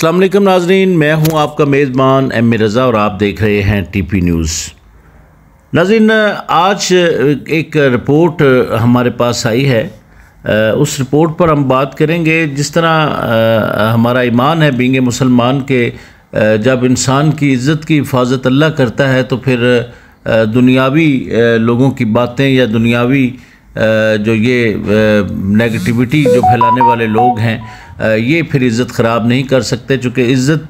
अस्सलाम नाजरीन मैं हूं आपका मेज़बान एम ए रज़ा और आप देख रहे हैं टीपी न्यूज़ नाजरीन आज एक रिपोर्ट हमारे पास आई है उस रिपोर्ट पर हम बात करेंगे जिस तरह हमारा ईमान है बींग मुसलमान के जब इंसान की इज़्ज़त की हिफाजत अल्लाह करता है तो फिर दुनियावी लोगों की बातें या दुनियावी जो ये नेगेटिविटी जो फैलाने वाले लोग हैं ये फिर इज़्ज़त ख़राब नहीं कर सकते चूँकि इज़्ज़त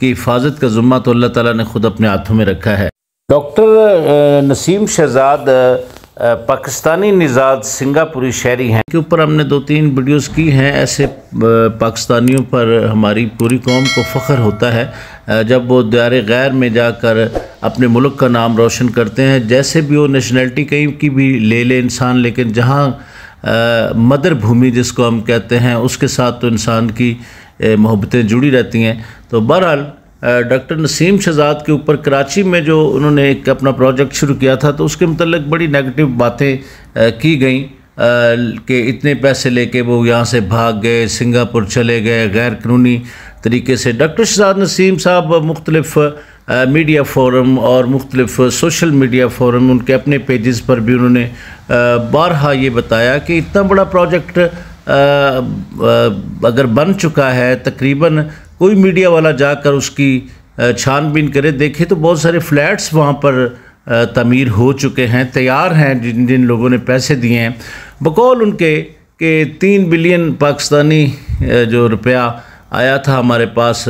की हिफाजत का ज़ुम्मा तो अल्लाह ताला ने ख़ुद अपने हाथों में रखा है डॉक्टर नसीम शहजाद पाकिस्तानी निजाद सिंगापुरी शहरी हैं के ऊपर हमने दो तीन वीडियोस की हैं ऐसे पाकिस्तानियों पर हमारी पूरी कौम को फ़ख्र होता है जब वो दार गैर में जाकर अपने मुल्क का नाम रोशन करते हैं जैसे भी वो नेशनलिटी कहीं की भी ले ले इंसान लेकिन जहाँ मदर भूमि जिसको हम कहते हैं उसके साथ तो इंसान की मोहब्बतें जुड़ी रहती हैं तो बहरहाल डॉक्टर नसीम शहजाद के ऊपर कराची में जो उन्होंने एक अपना प्रोजेक्ट शुरू किया था तो उसके मतलब बड़ी नेगेटिव बातें की गई कि इतने पैसे लेके वो यहाँ से भाग गए सिंगापुर चले गए गैर कानूनी तरीके से डॉक्टर शजाद नसीम साहब मुख्तलफ़ मीडिया फोरम और मुख्तलिफ सोशल मीडिया फोरम उनके अपने पेजेस पर भी उन्होंने बारहा ये बताया कि इतना बड़ा प्रोजेक्ट अगर बन चुका है तकरीबन कोई मीडिया वाला जाकर उसकी छानबीन करे देखे तो बहुत सारे फ्लैट्स वहाँ पर तमीर हो चुके हैं तैयार हैं जिन जिन लोगों ने पैसे दिए हैं बकौल उनके के तीन बिलियन पाकिस्तानी जो रुपया आया था हमारे पास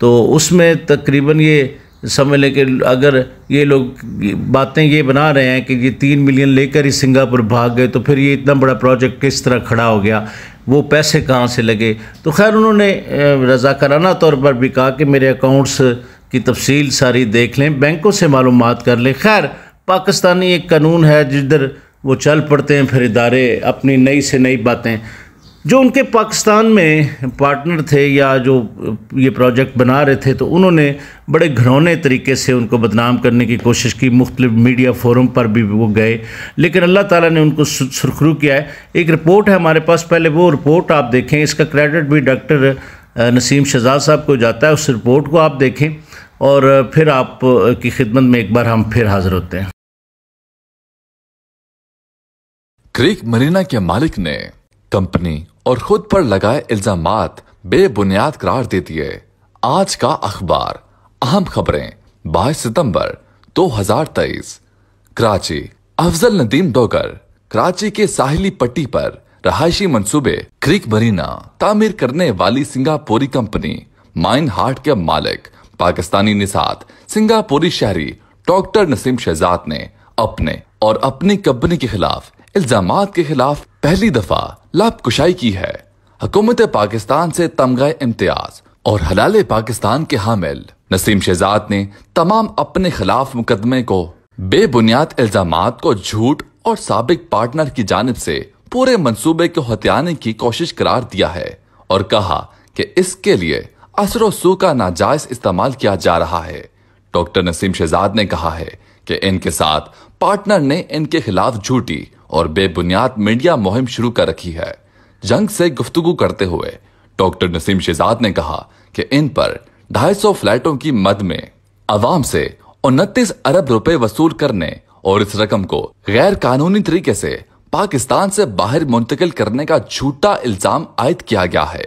तो उसमें तकरीबन ये समझ लें कि अगर ये लोग बातें ये बना रहे हैं कि ये तीन मिलियन लेकर ही सिंगापुर भाग गए तो फिर ये इतना बड़ा प्रोजेक्ट किस तरह खड़ा हो गया वो पैसे कहाँ से लगे तो खैर उन्होंने रजाकाराना तौर पर भी कहा कि मेरे अकाउंट्स की तफसील सारी देख लें बैंकों से मालूम कर लें खैर पाकिस्तानी एक कानून है जिधर वो चल पड़ते हैं फिर इदारे अपनी नई से नई बातें जो उनके पाकिस्तान में पार्टनर थे या जो ये प्रोजेक्ट बना रहे थे तो उन्होंने बड़े घरौने तरीके से उनको बदनाम करने की कोशिश की मुख्तु मीडिया फोरम पर भी वो गए लेकिन अल्लाह ताला ने उनको सुरखरू किया है एक रिपोर्ट है हमारे पास पहले वो रिपोर्ट आप देखें इसका क्रेडिट भी डॉक्टर नसीम शहजाद साहब को जाता है उस रिपोर्ट को आप देखें और फिर आप की खिदमत में एक बार हम फिर हाजिर होते हैं क्रिक मरीना के मालिक ने कंपनी और खुद पर लगाए इल्जाम बेबुनियाद करार देती है आज का अखबार अहम खबरें बाईस सितंबर 2023 कराची अफजल नदीम डोगर कराची के साहिली पट्टी पर रहायशी मंसूबे क्रिक मरीना तामीर करने वाली सिंगापुरी कंपनी माइन हार्ट के मालिक पाकिस्तानी निषाद सिंगापुरी शहरी डॉक्टर नसीम शहजाद ने अपने और अपनी कंपनी के खिलाफ इल्जाम के खिलाफ पहली दफा लाभ कुशाई की है हुकूमत पाकिस्तान से तमगा इम्तियाज और हलाल पाकिस्तान के हामिल नसीम शहजाद ने तमाम अपने खिलाफ मुकदमे को बेबुनियाद इल्जाम को झूठ और सबक पार्टनर की जानब से पूरे मनसूबे को हत्याने की कोशिश करार दिया है और कहा कि इसके लिए असर सू का नाजायज इस्तेमाल किया जा रहा है डॉक्टर नसीम शहजाद ने कहा है कि इनके साथ पार्टनर ने इनके खिलाफ झूठी और बेबुनियाद मीडिया मुहिम शुरू कर रखी है जंग से गुफ्तगु करते हुए डॉक्टर नसीम शेजाद ने कहा कि इन पर 250 फ्लैटों की मद में अवाम से उनतीस अरब रुपए वसूल करने और इस रकम को गैर कानूनी तरीके से पाकिस्तान से बाहर मुंतकिल करने का झूठा इल्जाम आयद किया गया है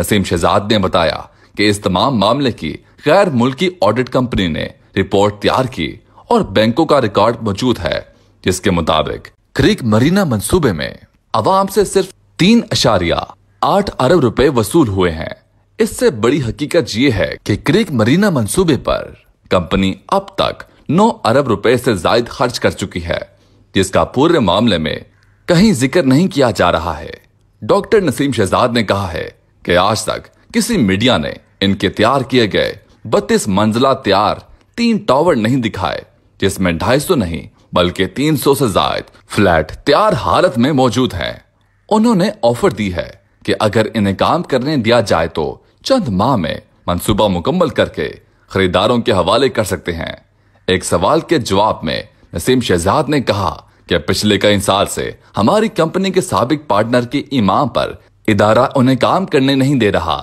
नसीम शहजाद ने बताया कि इस तमाम मामले की गैर मुल्की ऑडिट कंपनी ने रिपोर्ट तैयार की और बैंकों का रिकॉर्ड मौजूद है जिसके मुताबिक क्रिक मरीना मंसूबे में आवाम से सिर्फ तीन अशारिया आठ अरब रुपए वसूल हुए हैं इससे बड़ी हकीकत ये है कि क्रिक मरीना मंसूबे पर कंपनी अब तक नौ अरब रुपए से जायद खर्च कर चुकी है जिसका पूरे मामले में कहीं जिक्र नहीं किया जा रहा है डॉक्टर नसीम शहजाद ने कहा है कि आज तक किसी मीडिया ने इनके तैयार किए गए बत्तीस मंजिला तैयार तीन टावर नहीं दिखाए जिसमें ढाई सौ नहीं बल्कि सौ से जायद फ्लैट तैयार हालत में मौजूद हैं उन्होंने ऑफर दी है कि अगर इन्हें काम करने दिया जाए तो चंद माह में मंसूबा मुकम्मल करके खरीदारों के हवाले कर सकते हैं एक सवाल के जवाब में नसीम शहजाद ने कहा कि पिछले कई साल से हमारी कंपनी के सबक पार्टनर के इमाम पर इदारा उन्हें काम करने नहीं दे रहा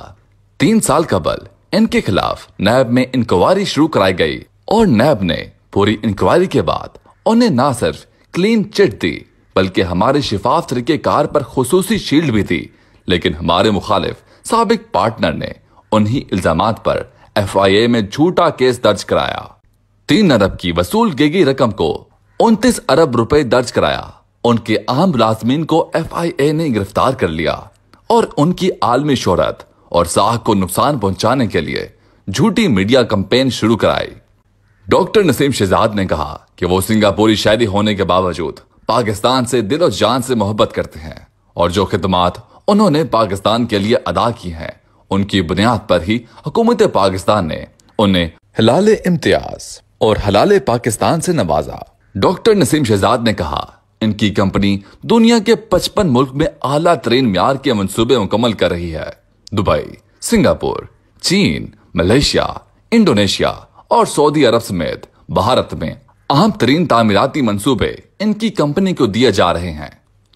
तीन साल कबल इनके खिलाफ नैब में इंक्वायरी शुरू कराई गई और नैब ने पूरी इंक्वायरी के बाद उन्हें ना सिर्फ क्लीन चिट दी बल्कि हमारे शिफाफ कार पर खसूसी शील्ड भी थी लेकिन हमारे मुखालिफ सबक पार्टनर ने उन्हीं इल्जाम पर एफ आई ए में झूठा केस दर्ज कराया तीन अरब की वसूल की गई रकम को उनतीस अरब रुपए दर्ज कराया उनके अहम मुलाजमीन को एफ आई ए ने गिरफ्तार कर लिया और उनकी आलमी शोहरत और साह को नुकसान पहुंचाने के लिए झूठी मीडिया कंपेन शुरू कराई डॉक्टर नसीम शहजाद ने कहा कि वो सिंगापुरी शायरी होने के बावजूद पाकिस्तान से दिल और जान से मोहब्बत करते हैं और जो खदमात उन्होंने पाकिस्तान के लिए अदा की हैं उनकी बुनियाद पर ही हुकूमत पाकिस्तान ने उन्हें हलाल इम्तियाज और हलाल पाकिस्तान से नवाजा डॉक्टर नसीम शहजाद ने कहा इनकी कंपनी दुनिया के पचपन मुल्क में आला तरीन म्यार के मनसूबे मुकम्मल कर रही है दुबई सिंगापुर चीन मलेशिया इंडोनेशिया और सऊदी अरब समेत भारत में अहम तरीन तामीराती मंसूबे इनकी कंपनी को दिए जा रहे हैं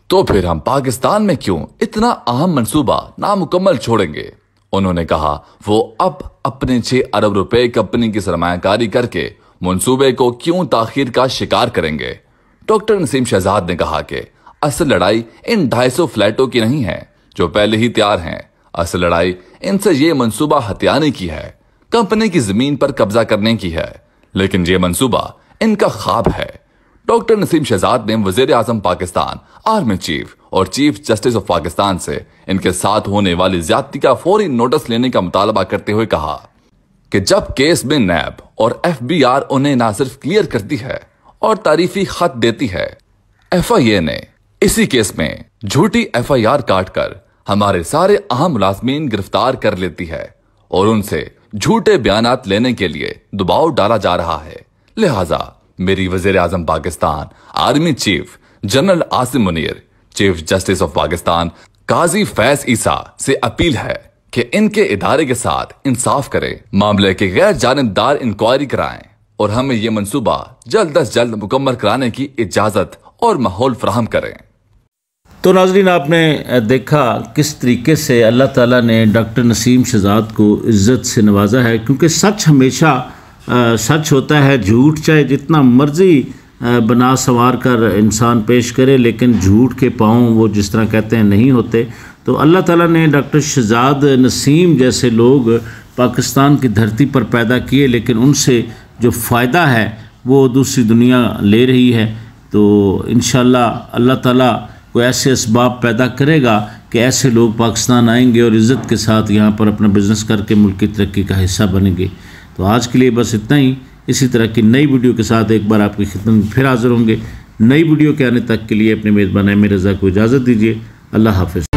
तो फिर हम पाकिस्तान में क्यों इतना अहम मंसूबा नामुकम्मल छोड़ेंगे उन्होंने कहा वो अब अपने छह अरब रुपए कंपनी की सरमाकारी करके मंसूबे को क्यों ताखिर का शिकार करेंगे डॉक्टर नसीम शहजाद ने कहा कि असल लड़ाई इन ढाई सौ फ्लैटों की नहीं है जो पहले ही तैयार हैं असल लड़ाई इनसे ये मंसूबा हत्याने की है कंपनी की जमीन पर कब्जा करने की है लेकिन ये मंसूबा इनका ख्वाब है डॉक्टर नसीम शहजाद ने वजीर आजम पाकिस्तान आर्मी चीफ और चीफ जस्टिस ऑफ पाकिस्तान से इनके साथ होने वाली ज्यादती का फौरी नोटिस लेने का मुतालबा करते हुए कहा कि जब केस में नैब और एफ बी आर उन्हें ना सिर्फ क्लियर करती है और तारीफी खत देती है एफ आई ए ने इसी केस में झूठी एफ आई आर काट कर हमारे सारे अहम मुलाजमीन गिरफ्तार कर लेती है और उनसे झूठे बयान लेने के लिए दबाव डाला जा रहा है लिहाजा मेरी वजीर आजम Pakistan army chief general Asim Munir chief justice of Pakistan Qazi Faez Isa से अपील है कि इनके इदारे के साथ इंसाफ करें मामले के गैर जानबदार इंक्वायरी कराएं और हमें यह मंसूबा जल्द अज जल्द मुकम्मल कराने की इजाजत और माहौल फ्राहम करें तो नाजरीन आपने देखा किस तरीके से अल्लाह ताला ने डॉक्टर नसीम शहजाद को इज़्ज़त से नवाजा है क्योंकि सच हमेशा आ, सच होता है झूठ चाहे जितना मर्ज़ी बना संवार कर इंसान पेश करे लेकिन झूठ के पाँव वो जिस तरह कहते हैं नहीं होते तो अल्लाह ताला ने डॉक्टर शहजाद नसीम जैसे लोग पाकिस्तान की धरती पर पैदा किए लेकिन उनसे जो फ़ायदा है वो दूसरी दुनिया ले रही है तो इन अल्लाह ताला कोई ऐसे इसबाब पैदा करेगा कि ऐसे लोग पाकिस्तान आएंगे और इज़्ज़त के साथ यहाँ पर अपना बिज़नेस करके मुल्क की तरक्की का हिस्सा बनेंगे तो आज के लिए बस इतना ही इसी तरह की नई वीडियो के साथ एक बार आपकी खिदमत में फिर हाजिर होंगे नई वीडियो के आने तक के लिए अपने मेज़बान अहम रज़ा को इजाज़त दीजिए अल्लाह हाफिज़